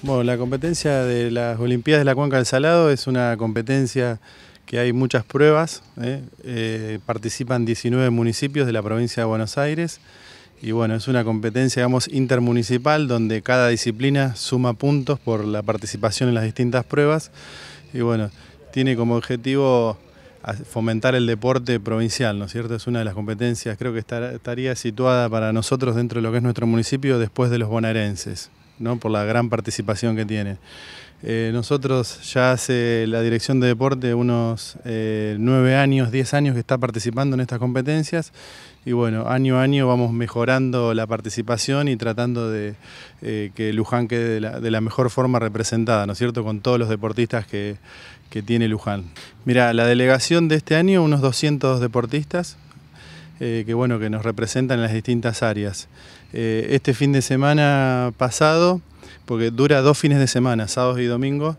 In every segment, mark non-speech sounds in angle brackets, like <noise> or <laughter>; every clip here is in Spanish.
Bueno, la competencia de las Olimpiadas de la Cuenca del Salado es una competencia que hay muchas pruebas. ¿eh? Eh, participan 19 municipios de la provincia de Buenos Aires. Y bueno, es una competencia, digamos, intermunicipal donde cada disciplina suma puntos por la participación en las distintas pruebas. Y bueno, tiene como objetivo fomentar el deporte provincial, ¿no es cierto? Es una de las competencias, creo que estaría situada para nosotros dentro de lo que es nuestro municipio después de los bonaerenses. ¿no? por la gran participación que tiene. Eh, nosotros ya hace la dirección de deporte unos eh, nueve años, diez años que está participando en estas competencias y bueno, año a año vamos mejorando la participación y tratando de eh, que Luján quede de la, mejor forma representada, ¿no es cierto?, con todos los deportistas que, que tiene Luján. Mira, la delegación de este año, unos 200 deportistas, eh, que, bueno, que nos representan en las distintas áreas. Eh, este fin de semana pasado, porque dura dos fines de semana, sábado y domingo,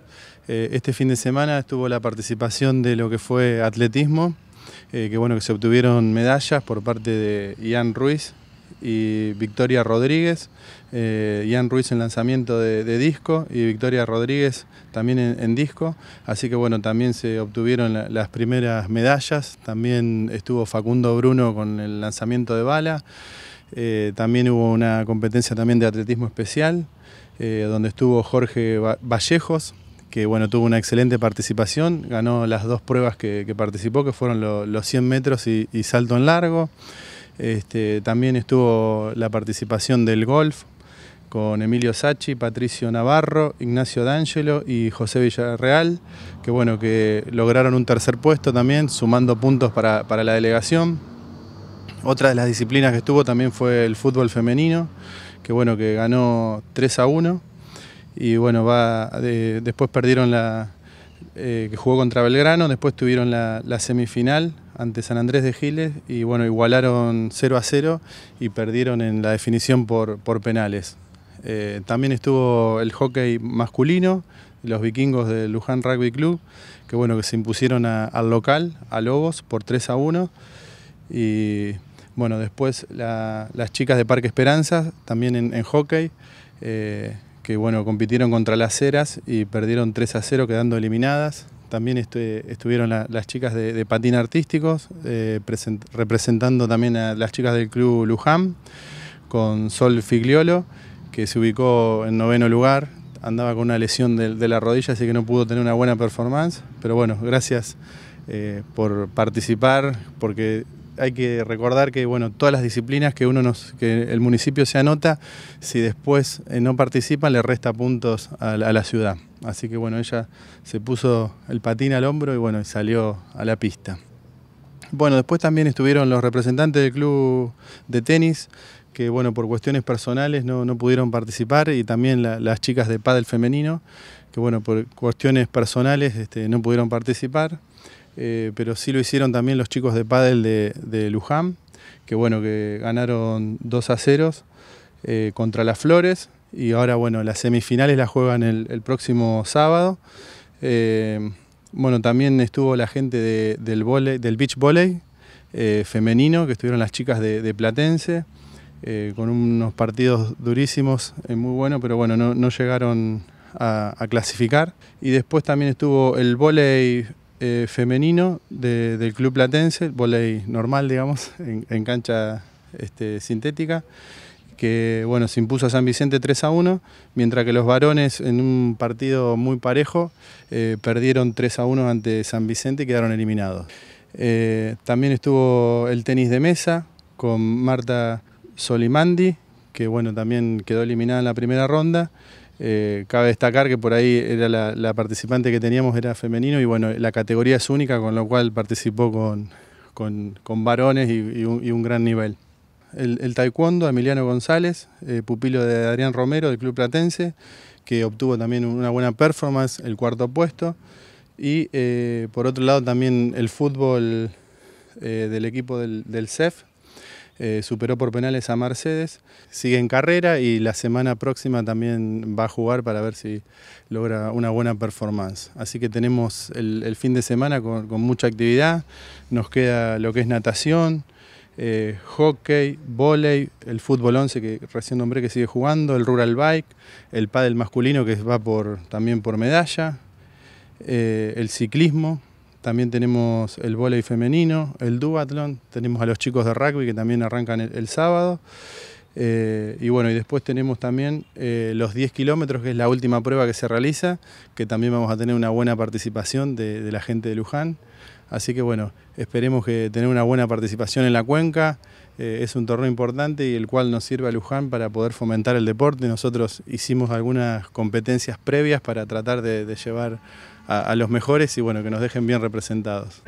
eh, este fin de semana estuvo la participación de lo que fue atletismo, que bueno, que se obtuvieron medallas por parte de Ian Ruiz, y Victoria Rodríguez. Eh, Ian Ruiz en lanzamiento de, disco y Victoria Rodríguez también en, disco. Así que bueno, también se obtuvieron las primeras medallas. También estuvo Facundo Bruno con el lanzamiento de bala. Eh, también hubo una competencia también de atletismo especial, eh, donde estuvo Jorge Vallejos, que bueno, tuvo una excelente participación, ganó las dos pruebas que, participó, que fueron los 100 metros y salto en largo. Este, también estuvo la participación del golf con Emilio Sachi, Patricio Navarro, Ignacio D'Angelo y José Villarreal, que bueno, que lograron un tercer puesto también, sumando puntos para, la delegación. Otra de las disciplinas que estuvo también fue el fútbol femenino, que bueno, que ganó 3 a 1. Y bueno, va, después perdieron la, eh, que jugó contra Belgrano, después tuvieron la semifinal ante San Andrés de Giles y bueno, igualaron 0 a 0 y perdieron en la definición por, penales. Eh, también estuvo el hockey masculino, los vikingos del Luján Rugby Club, que bueno, que se impusieron al local, a Lobos, por 3 a 1. Y bueno, después las chicas de Parque Esperanza, también en, hockey, eh, que bueno, compitieron contra las Ceras y perdieron 3 a 0, quedando eliminadas también estuvieron las chicas de, de Patín Artísticos, eh, representando también a las chicas del club Luján, con Sol Figliolo, que se ubicó en noveno lugar, andaba con una lesión de, la rodilla, así que no pudo tener una buena performance, pero bueno, gracias eh, por participar, porque hay que recordar que bueno, todas las disciplinas que uno nos, que el municipio se anota, si después eh, no participan, le resta puntos a la, ciudad. Así que bueno, ella se puso el patín al hombro y bueno, salió a la pista. Bueno, después también estuvieron los representantes del club de tenis, que bueno, por cuestiones personales no, pudieron participar, y también las chicas de pádel femenino, que bueno, por cuestiones personales este, no pudieron participar. Eh, pero sí lo hicieron también los chicos de pádel de, Luján, que bueno, que ganaron 2 a 0 eh, contra las Flores y ahora bueno, las semifinales las juegan el, próximo sábado. Eh, bueno, también estuvo la gente del, del beach voley... femenino, que estuvieron las chicas de, Platense. con unos partidos durísimos, muy buenos, pero bueno, no, llegaron a, clasificar. Y después también estuvo el volei eh, femenino del club platense, el normal, digamos, <laughs> en, cancha este, sintética, que bueno, se impuso a San Vicente 3 a 1, mientras que los varones en un partido muy parejo eh, perdieron 3 a 1 ante San Vicente y quedaron eliminados. Eh, también estuvo el tenis de mesa con Marta Solimandi, que bueno, también quedó eliminada en la primera ronda. Eh, cabe destacar que por ahí era la, participante que teníamos era femenino y bueno, la categoría es única, con lo cual participó con, varones y, un, gran nivel. El, taekwondo, Emiliano González, eh, pupilo de Adrián Romero del Club Platense, que obtuvo también una buena performance, el cuarto puesto. Y eh, por otro lado también el fútbol del equipo del CEF, eh, superó por penales a Mercedes, sigue en carrera y la semana próxima también va a jugar para ver si logra una buena performance. Así que tenemos el, fin de semana con, mucha actividad, nos queda lo que es natación, eh, hockey, volei, el fútbol 11 que recién nombré que sigue jugando, el rural bike, el pádel masculino que va también por medalla, eh, el ciclismo, también tenemos el voleibol femenino, el duatlón, tenemos a los chicos de rugby que también arrancan el sábado eh, y bueno, y después tenemos también eh, los 10 kilómetros, que es la última prueba que se realiza, que también vamos a tener una buena participación de, la gente de Luján. Así que bueno, esperemos que tener una buena participación en la cuenca. Eh, es un torneo importante y el cual nos sirve a Luján para poder fomentar el deporte. Nosotros hicimos algunas competencias previas para tratar de, llevar a, los mejores y bueno, que nos dejen bien representados.